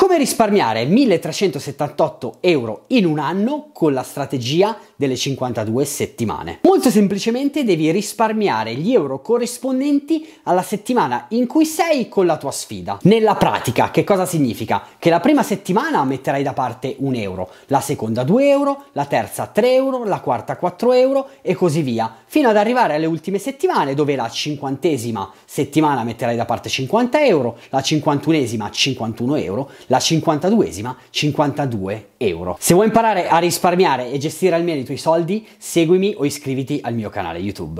Come risparmiare 1378 euro in un anno con la strategia delle 52 settimane? Molto semplicemente devi risparmiare gli euro corrispondenti alla settimana in cui sei con la tua sfida. Nella pratica che cosa significa? che la prima settimana metterai da parte un euro, la seconda 2 euro, la terza 3 euro, la quarta 4 euro e così via, fino ad arrivare alle ultime settimane dove la cinquantesima settimana metterai da parte 50 euro, la cinquantunesima 51 euro, la cinquantaduesima 52 euro. Se vuoi imparare a risparmiare e gestire al meglio i tuoi soldi, seguimi o iscriviti al mio canale YouTube.